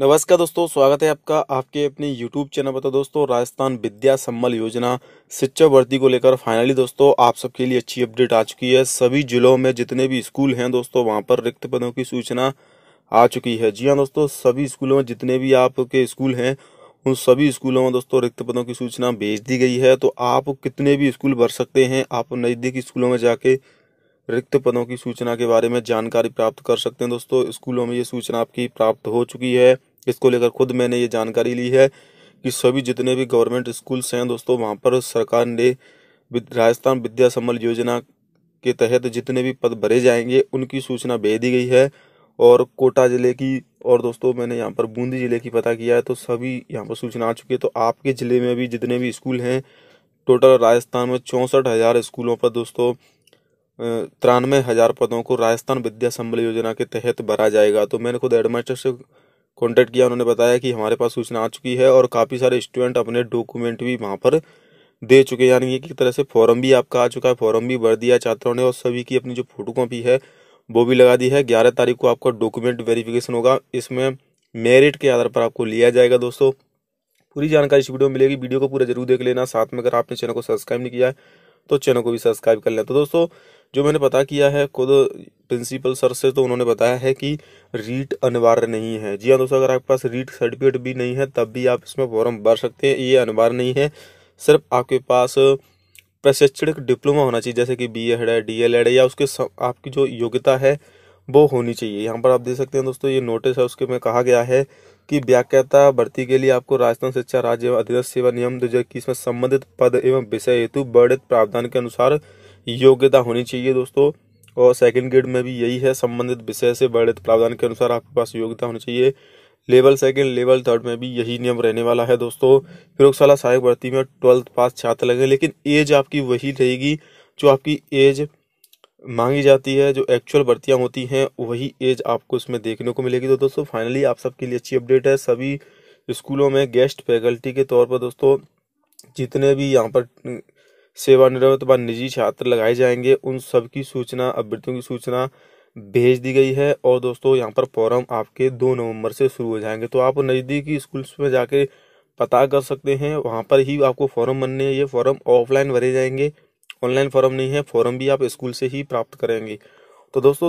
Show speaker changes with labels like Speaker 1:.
Speaker 1: नमस्कार दोस्तों स्वागत है आपका आपके अपने यूट्यूब चैनल पर तो दोस्तों राजस्थान विद्या सम्मल योजना शिक्षा भर्ती को लेकर फाइनली दोस्तों आप सबके लिए अच्छी अपडेट आ चुकी है सभी जिलों में जितने भी स्कूल हैं दोस्तों वहां पर रिक्त पदों की सूचना आ चुकी है जी हाँ दोस्तों सभी स्कूलों में जितने भी आपके स्कूल हैं उन सभी स्कूलों में दोस्तों रिक्त पदों की सूचना भेज दी गई है तो आप कितने भी स्कूल भर सकते हैं आप नज़दीकी स्कूलों में जाके रिक्त पदों की सूचना के बारे में जानकारी प्राप्त कर सकते हैं दोस्तों स्कूलों में ये सूचना आपकी प्राप्त हो चुकी है इसको लेकर खुद मैंने ये जानकारी ली है कि सभी जितने भी गवर्नमेंट स्कूल्स हैं दोस्तों वहाँ पर सरकार ने राजस्थान विद्या संबल योजना के तहत जितने भी पद भरे जाएंगे उनकी सूचना भेज दी गई है और कोटा ज़िले की और दोस्तों मैंने यहाँ पर बूंदी ज़िले की पता किया है तो सभी यहाँ पर सूचना आ चुकी है तो आपके ज़िले में भी जितने भी स्कूल हैं टोटल राजस्थान में चौंसठ हज़ार स्कूलों पर दोस्तों तिरानवे हज़ार पदों को राजस्थान विद्या संबल योजना के तहत भरा जाएगा तो मैंने खुद हेडमास्टर से कॉन्टैक्ट किया उन्होंने बताया कि हमारे पास सूचना आ चुकी है और काफ़ी सारे स्टूडेंट अपने डॉक्यूमेंट भी वहाँ पर दे चुके हैं यानी कि तरह से फॉर्म भी आपका आ चुका है फॉर्म भी भर दिया छात्रों ने और सभी की अपनी जो फोटो कॉपी है वो भी लगा दी है ग्यारह तारीख को आपका डॉक्यूमेंट वेरिफिकेशन होगा इसमें मेरिट के आधार पर आपको लिया जाएगा दोस्तों पूरी जानकारी इस वीडियो में मिलेगी वीडियो को पूरा जरूर देख लेना साथ में अगर आपने चैनल को सब्सक्राइब नहीं किया है तो चैनल को भी सब्सक्राइब कर लेना तो दोस्तों जो मैंने पता किया है खुद प्रिंसिपल सर से तो उन्होंने बताया है कि रीट अनिवार्य नहीं है जी हाँ दोस्तों अगर आपके पास रीट सर्टिफिकेट भी नहीं है तब भी आप इसमें फॉर्म भर सकते हैं ये अनिवार्य नहीं है सिर्फ आपके पास प्रशिक्षण डिप्लोमा होना चाहिए जैसे कि बी एड है डी एल एड है या उसके आपकी जो योग्यता है वो होनी चाहिए यहाँ पर आप देख सकते हैं दोस्तों ये नोटिस है उसके में कहा गया है कि व्याख्याता भर्ती के लिए आपको राजस्थान शिक्षा राज्य एवं अधिदत सेवा नियम दो में संबंधित पद एवं विषय हेतु वर्णित प्रावधान के अनुसार योग्यता होनी चाहिए दोस्तों और सेकंड ग्रेड में भी यही है संबंधित विषय से वर्णित प्रावधान के अनुसार आपके पास योग्यता होनी चाहिए लेवल सेकंड लेवल थर्ड में भी यही नियम रहने वाला है दोस्तों प्रयोगशाला सहायक भर्ती में ट्वेल्थ पास छात्र लगे लेकिन एज आपकी वही रहेगी जो आपकी एज मांगी जाती है जो एक्चुअल भर्तियाँ होती हैं वही एज आपको इसमें देखने को मिलेगी तो दोस्तों फाइनली आप सबके लिए अच्छी अपडेट है सभी स्कूलों में गेस्ट फैकल्टी के तौर पर दोस्तों जितने भी यहाँ पर सेवानिवृत्त व निजी छात्र लगाए जाएंगे उन सब की सूचना अभ्यर्थियों की सूचना भेज दी गई है और दोस्तों यहाँ पर फॉर्म आपके दो नवंबर से शुरू हो जाएंगे तो आप नज़दीकी स्कूल्स में जाके पता कर सकते हैं वहाँ पर ही आपको फॉर्म बनने हैं ये फॉर्म ऑफलाइन भरे जाएंगे ऑनलाइन फॉर्म नहीं है फॉर्म भी आप स्कूल से ही प्राप्त करेंगे तो दोस्तों